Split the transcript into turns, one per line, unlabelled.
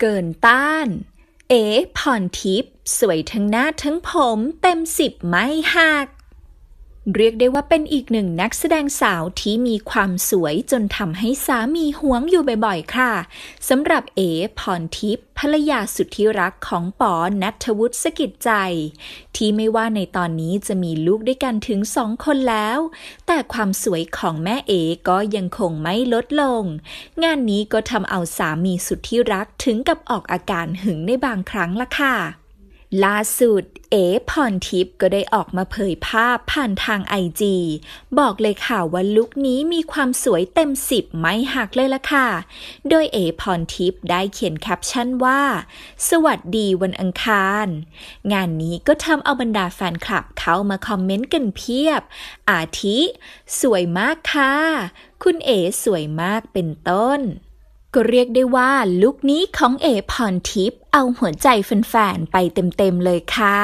เกินต้าน เอ๋ผ่อนทิพย์สวยทั้งหน้าทั้งผมเต็มสิบไม่หักเรียกได้ว่าเป็นอีกหนึ่งนักแสดงสาวที่มีความสวยจนทำให้สามีหวงอยู่บ่อยๆ ค่ะสำหรับเอ๋พรทิพย์ภรรยาสุดที่รักของปอนัทวุฒิสกิจใจที่ไม่ว่าในตอนนี้จะมีลูกด้วยกันถึงสองคนแล้ว แต่ความสวยของแม่เอ๋ก็ยังคงไม่ลดลง งานนี้ก็ทำเอาสามีสุดที่รักถึงกับออกอาการหึงในบางครั้งละค่ะล่าสุด เอ๋พรทิพย์ก็ได้ออกมาเผยภาพผ่านทางไอจีบอกเลยค่ะว่าลุคนี้มีความสวยเต็มสิบไม่หักเลยละค่ะ โดยเอ๋พรทิพย์ได้เขียนแคปชั่นว่า สวัสดีวันอังคาร งานนี้ก็ทำเอาบรรดาแฟนคลับเข้ามาคอมเมนต์กันเพียบ อาทิสวยมากค่ะ คุณเอ๋สวยมากเป็นต้นก็เรียกได้ว่าลุคนี้ของเอพรทิพย์เอาหัวใจแฟนๆ ไปเต็ม ๆ เลยค่ะ